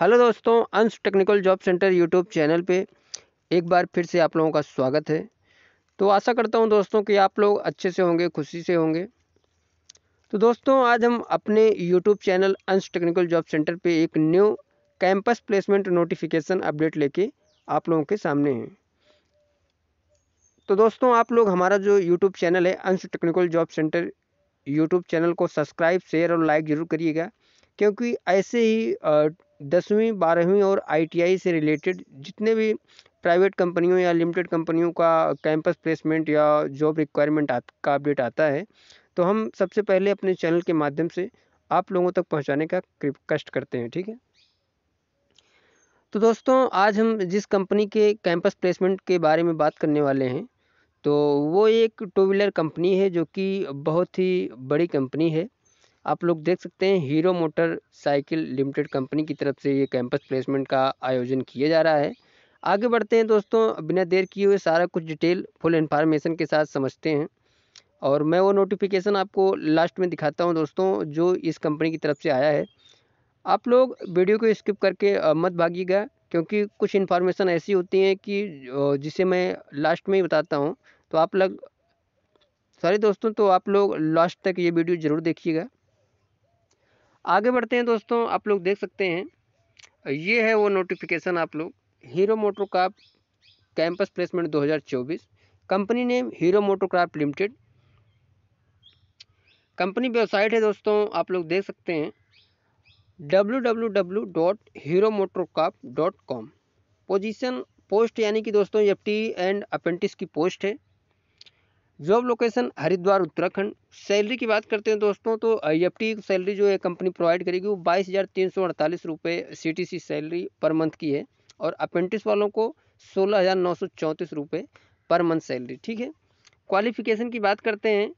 hello दोस्तों Ansh technical job centre YouTube channel पे एक बार फिर से आप लोगों का स्वागत है तो आशा करता हूँ दोस्तों कि आप लोग अच्छे से होंगे खुशी से होंगे तो दोस्तों आज हम अपने YouTube channel Ansh technical job center पे एक new campus placement notification update लेके आप लोगों के सामने हैं तो दोस्तों आप लोग हमारा जो यूट्यूब चैनल है Ansh technical job centre YouTube channel को सब्सक्राइब शेयर और लाइक ज़रूर करिएगा क्योंकि ऐसे ही दसवीं बारहवीं और आई से रिलेटेड जितने भी प्राइवेट कंपनियों या लिमिटेड कंपनियों का कैंपस प्लेसमेंट या जॉब रिक्वायरमेंट का अपडेट आता है तो हम सबसे पहले अपने चैनल के माध्यम से आप लोगों तक पहुंचाने का कष्ट करते हैं ठीक है तो दोस्तों आज हम जिस कंपनी के कैंपस प्लेसमेंट के बारे में बात करने वाले हैं तो वो एक टू व्हीलर कंपनी है जो कि बहुत ही बड़ी कंपनी है आप लोग देख सकते हैं Hero motorcycle limited company की तरफ से ये कैंपस प्लेसमेंट का आयोजन किया जा रहा है आगे बढ़ते हैं दोस्तों बिना देर किए हुए सारा कुछ डिटेल फुल इन्फॉर्मेशन के साथ समझते हैं और मैं वो नोटिफिकेशन आपको लास्ट में दिखाता हूँ दोस्तों जो इस कंपनी की तरफ से आया है आप लोग वीडियो को स्किप करके मत भागीगा क्योंकि कुछ इन्फॉर्मेशन ऐसी होती हैं कि जिसे मैं लास्ट में ही बताता हूँ तो आप लोग सॉरी दोस्तों तो आप लोग लास्ट तक ये वीडियो ज़रूर देखिएगा आगे बढ़ते हैं दोस्तों आप लोग देख सकते हैं ये है वो नोटिफिकेशन आप लोग Hero MotoCorp campus placement 2024 company name Hero MotoCorp limited company website है दोस्तों आप लोग देख सकते हैं कॉम पोजीशन पोस्ट यानी कि दोस्तों एफ एंड अपेंटिस की पोस्ट है job location Haridwar Uttarakhand salary की बात करते हैं दोस्तों तो आई एफ टी सैलरी जो है कंपनी प्रोवाइड करेगी वो बाईस हज़ार तीन सौ अड़तालीस रुपये C T C salary per month की है और अप्रेंटिस वालों को सोलह हज़ार नौ सौ चौंतीस रुपये पर मंथ सैलरी ठीक है क्वालिफिकेशन की बात करते हैं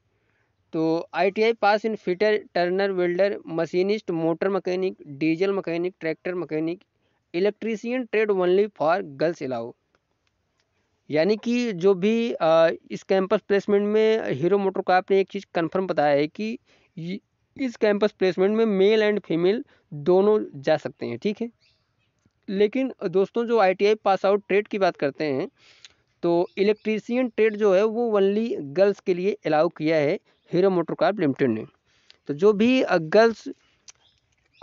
तो ITI pass in fitter turner welder machinist motor mechanic diesel mechanic tractor mechanic electrician trade only for girls allow यानी कि जो भी आ, इस कैंपस प्लेसमेंट में हीरो का ने एक चीज़ कंफर्म बताया है कि इस कैंपस प्लेसमेंट में मेल एंड फीमेल दोनों जा सकते हैं ठीक है लेकिन दोस्तों जो आईटीआई पास आउट ट्रेड की बात करते हैं तो इलेक्ट्रीसियन ट्रेड जो है वो ओनली गर्ल्स के लिए अलाउ किया है हीरो कार्प लिमिटेड ने तो जो भी girls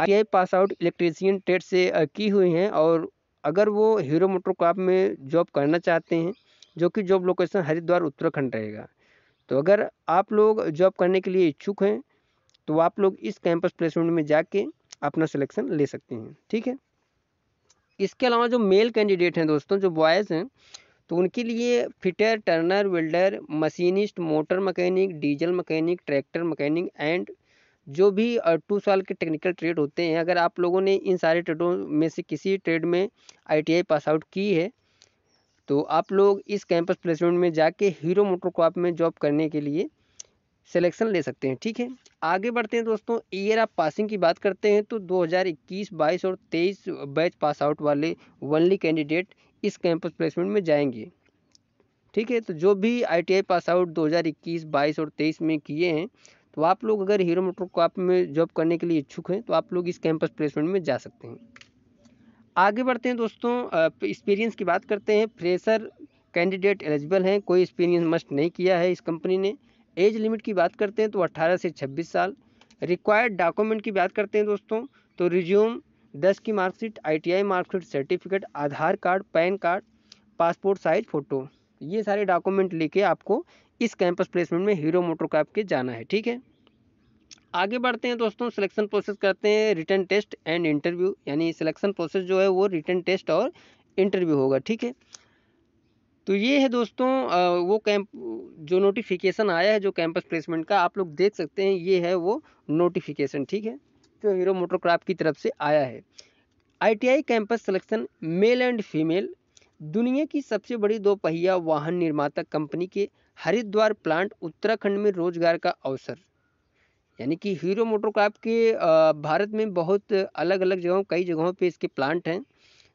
I pass out electrician trade से की हुई हैं और अगर वो हीरो मोटर कॉप में जॉब करना चाहते हैं जो कि जॉब लोकेशन हरिद्वार उत्तराखंड रहेगा तो अगर आप लोग जॉब करने के लिए इच्छुक हैं तो आप लोग इस कैंपस प्लेसमेंट में जाके अपना सिलेक्शन ले सकते हैं ठीक है इसके अलावा जो मेल कैंडिडेट हैं दोस्तों जो बॉयज़ हैं तो उनके लिए fitter turner welder machinist motor mechanic diesel mechanic tractor mechanic and जो भी टू साल के टेक्निकल ट्रेड होते हैं अगर आप लोगों ने इन सारे ट्रेडों में से किसी ट्रेड में आई पास आउट की है तो आप लोग इस कैंपस प्लेसमेंट में जाके हीरो मोटर को में जॉब करने के लिए सिलेक्शन ले सकते हैं ठीक है आगे बढ़ते हैं दोस्तों ईयर आप पासिंग की बात करते हैं तो 2021, 22 और 23 बैच पास आउट वाले वनली कैंडिडेट इस कैंपस प्लेसमेंट में जाएंगे ठीक है तो जो भी आईटीआई पास आउट 2021, 22 और 23 में किए हैं तो आप लोग अगर हीरो मोटर कॉप में जॉब करने के लिए इच्छुक हैं तो आप लोग इस कैंपस प्लेसमेंट में जा सकते हैं आगे बढ़ते हैं दोस्तों एक्सपीरियंस की बात करते हैं फ्रेशर कैंडिडेट एलिजिबल हैं कोई एक्सपीरियंस मस्ट नहीं किया है इस कंपनी ने एज लिमिट की बात करते हैं तो अट्ठारह से छब्बीस साल रिक्वायर्ड डॉक्यूमेंट की बात करते हैं दोस्तों तो रिज्यूम दस की marksheet ITI marksheet certificate Aadhaar card PAN card passport size photo ये सारे डॉक्यूमेंट लेके आपको इस कैंपस प्लेसमेंट में हीरो मोटरकॉप के जाना है ठीक है आगे बढ़ते हैं दोस्तों सिलेक्शन प्रोसेस करते हैं रिटर्न टेस्ट एंड इंटरव्यू यानी सिलेक्शन प्रोसेस जो है वो रिटर्न टेस्ट और इंटरव्यू होगा ठीक है तो ये है दोस्तों वो कैंप जो नोटिफिकेशन आया है जो कैंपस प्लेसमेंट का आप लोग देख सकते हैं ये है वो नोटिफिकेशन ठीक है जो हीरो मोटोक्राफ्ट की तरफ से आया है ITI campus selection male and female दुनिया की सबसे बड़ी दोपहिया वाहन निर्माता कंपनी के हरिद्वार प्लांट उत्तराखंड में रोजगार का अवसर यानी कि हीरो मोटोकॉर्प के भारत में बहुत अलग अलग जगहों कई जगहों पे इसके प्लांट हैं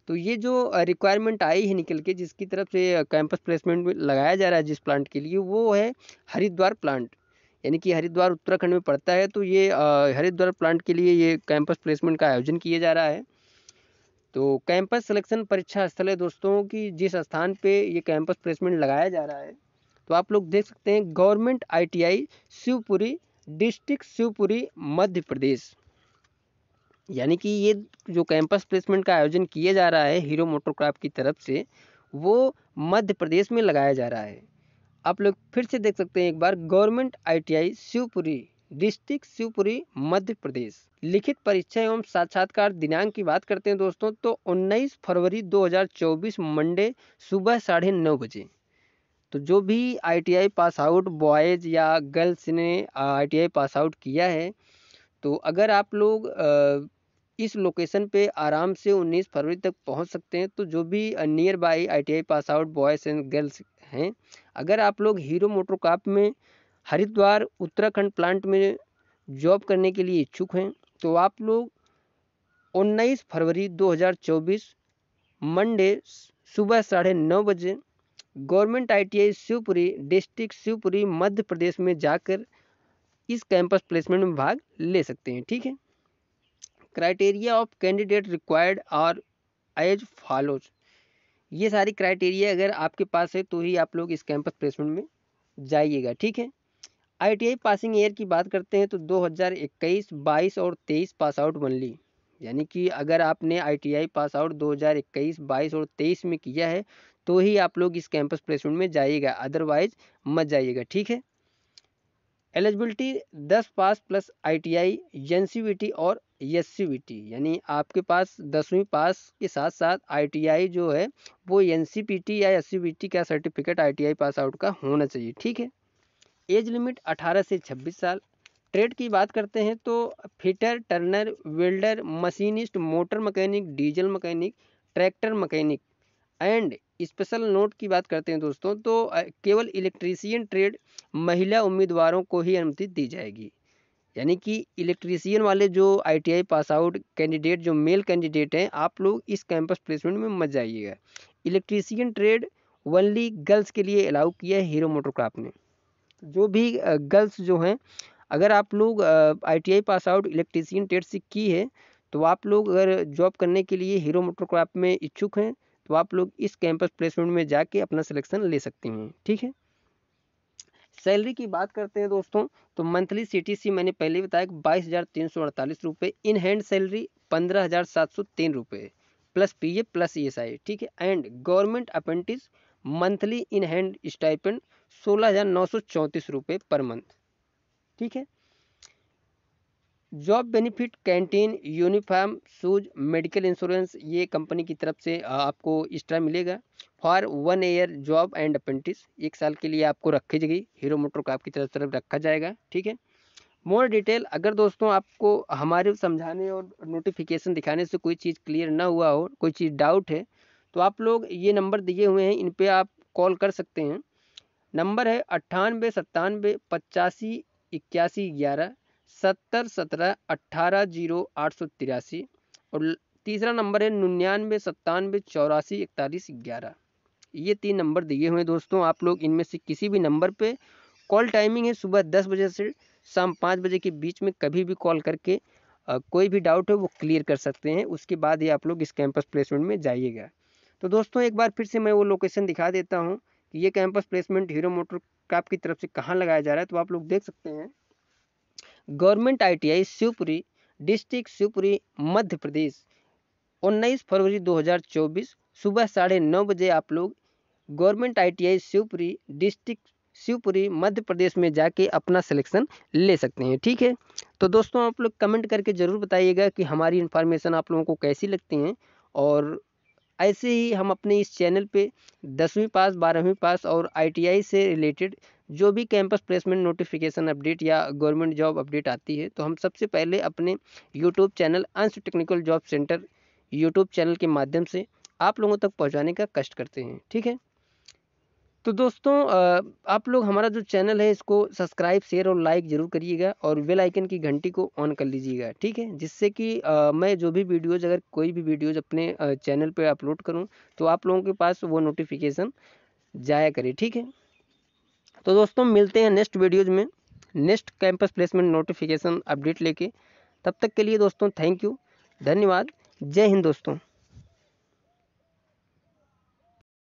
तो ये जो रिक्वायरमेंट आई है निकल के जिसकी तरफ से कैंपस प्लेसमेंट में लगाया जा रहा है जिस प्लांट के लिए वो है हरिद्वार प्लांट यानी कि हरिद्वार उत्तराखंड में पड़ता है तो ये हरिद्वार प्लांट के लिए ये कैंपस प्लेसमेंट का आयोजन किया जा रहा है तो कैंपस सिलेक्शन परीक्षा स्थल है दोस्तों कि जिस स्थान पे ये कैंपस प्लेसमेंट लगाया जा रहा है तो आप लोग देख सकते हैं government ITI Shivpuri district Shivpuri Madhya Pradesh यानी कि ये जो कैंपस प्लेसमेंट का आयोजन किया जा रहा है हीरो मोटोक्राफ्ट की तरफ से वो मध्य प्रदेश में लगाया जा रहा है आप लोग फिर से देख सकते हैं एक बार government ITI Shivpuri district Shivpuri Madhya Pradesh लिखित परीक्षा एवं साक्षात्कार दिनांक की बात करते हैं दोस्तों तो 19 फरवरी 2024 मंडे सुबह साढ़े नौ बजे तो जो भी आई पास आउट बॉयज़ या गर्ल्स ने आई पास आउट किया है तो अगर आप लोग इस लोकेशन पे आराम से 19 फरवरी तक पहुंच सकते हैं तो जो भी nearby I pass out boys and girls हैं अगर आप लोग हीरो काप में हरिद्वार उत्तराखंड प्लांट में जॉब करने के लिए इच्छुक हैं तो आप लोग 19 फरवरी 2024 मंडे सुबह साढ़े नौ बजे government I Shivpuri district Shivpuri Madhya Pradesh में जाकर इस कैंपस प्लेसमेंट में भाग ले सकते हैं ठीक है क्राइटेरिया ऑफ कैंडिडेट रिक्वायर्ड और एज फॉलोज ये सारी क्राइटेरिया अगर आपके पास है तो ही आप लोग इस कैंपस प्लेसमेंट में जाइएगा ठीक है आईटीआई पासिंग ईयर की बात करते हैं तो 2021, 22 और 23 पास आउट बन ली यानी कि अगर आपने आईटीआई पास आउट 2021, 22 और 23 में किया है तो ही आप लोग इस कैंपस प्लेसमेंट में जाइएगा अदरवाइज मत जाइएगा ठीक है एलिजिबिलिटी दस पास प्लस आईटीआई एनसीबीटी और एससीबीटी यानी आपके पास दसवीं पास के साथ साथ आईटीआई जो है वो एनसीपीटी या एससीबीटी का सर्टिफिकेट आईटीआई पास आउट का होना चाहिए ठीक है एज लिमिट 18 से 26 साल ट्रेड की बात करते हैं तो fitter turner welder machinist motor mechanic diesel mechanic tractor mechanic and special note की बात करते हैं दोस्तों तो केवल इलेक्ट्रीशियन ट्रेड महिला उम्मीदवारों को ही अनुमति दी जाएगी यानी कि इलेक्ट्रीशियन वाले जो आईटीआई पास आउट कैंडिडेट जो मेल कैंडिडेट हैं आप लोग इस कैंपस प्लेसमेंट में मत जाइएगा इलेक्ट्रीशियन ट्रेड वनली गर्ल्स के लिए अलाउ किया है हीरो मोटोक्राफ्ट ने जो भी गर्ल्स जो हैं अगर आप लोग ITI pass out electrician trade से की है तो आप लोग अगर जॉब करने के लिए हीरो मोटोक्राफ्ट में इच्छुक हैं तो आप लोग इस कैंपस प्लेसमेंट में जाके अपना सिलेक्शन ले सकते हैं ठीक है सैलरी की बात करते हैं दोस्तों तो मंथली सीटीसी मैंने पहले बताया कि बाईस हज़ार तीन सौ अड़तालीस रुपये इन हैंड सैलरी पंद्रह हज़ार सात सौ तीन रुपये प्लस पीए प्लस ईएसआई ठीक है and government apprentice monthly in hand stipend सोलह हज़ार नौ सौ चौंतीस रुपये पर मंथ ठीक है job benefit canteen uniform shoes medical insurance ये कंपनी की तरफ से आपको एक्स्ट्रा मिलेगा for one year job and apprentice एक साल के लिए आपको रखी जाएगी हीरो मोटर को आपकी तरफ तरफ रखा जाएगा ठीक है मोर डिटेल अगर दोस्तों आपको हमारे समझाने और नोटिफिकेशन दिखाने से कोई चीज़ क्लियर ना हुआ हो कोई चीज़ डाउट है तो आप लोग ये नंबर दिए हुए हैं इन पर आप कॉल कर सकते हैं नंबर है अट्ठानबे सत्तानबे पचासी इक्यासी ग्यारह सत्तर सत्रह अट्ठारह जीरो आठ सौ तिरासी और तीसरा नंबर है निन्यानवे सत्तानवे चौरासी इकतालीस ग्यारह ये तीन नंबर दिए हुए दोस्तों आप लोग इनमें से किसी भी नंबर पे कॉल टाइमिंग है सुबह दस बजे से शाम पाँच बजे के बीच में कभी भी कॉल करके कोई भी डाउट है वो क्लियर कर सकते हैं उसके बाद ही आप लोग इस कैंपस प्लेसमेंट में जाइएगा तो दोस्तों एक बार फिर से मैं वो लोकेशन दिखा देता हूँ कि ये campus placement Hero motor corp की तरफ से कहाँ लगाया जा रहा है तो आप लोग देख सकते हैं government I Shivpuri district Shivpuri Madhya Pradesh उन्नीस फरवरी 2024 सुबह साढ़े नौ बजे आप लोग government I Shivpuri district Shivpuri Madhya Pradesh में जाके अपना सिलेक्शन ले सकते हैं ठीक है तो दोस्तों आप लोग कमेंट करके ज़रूर बताइएगा कि हमारी इन्फॉर्मेशन आप लोगों को कैसी लगती हैं और ऐसे ही हम अपने इस चैनल पे दसवीं पास बारहवीं पास और आईटीआई से रिलेटेड जो भी कैंपस प्लेसमेंट नोटिफिकेशन अपडेट या गवर्नमेंट जॉब अपडेट आती है तो हम सबसे पहले अपने YouTube channel Ansh technical job centre YouTube channel के माध्यम से आप लोगों तक पहुंचाने का कष्ट करते हैं ठीक है तो दोस्तों आप लोग हमारा जो चैनल है इसको सब्सक्राइब शेयर और लाइक ज़रूर करिएगा और बेल आइकन की घंटी को ऑन कर लीजिएगा ठीक है जिससे कि मैं जो भी वीडियोज़ अगर कोई भी वीडियोज़ अपने चैनल पर अपलोड करूँ तो आप लोगों के पास वो नोटिफिकेशन जाया करे ठीक है तो दोस्तों मिलते हैं नेक्स्ट वीडियोज़ में next campus placement notification update लेके तब तक के लिए दोस्तों थैंक यू धन्यवाद जय हिंद दोस्तों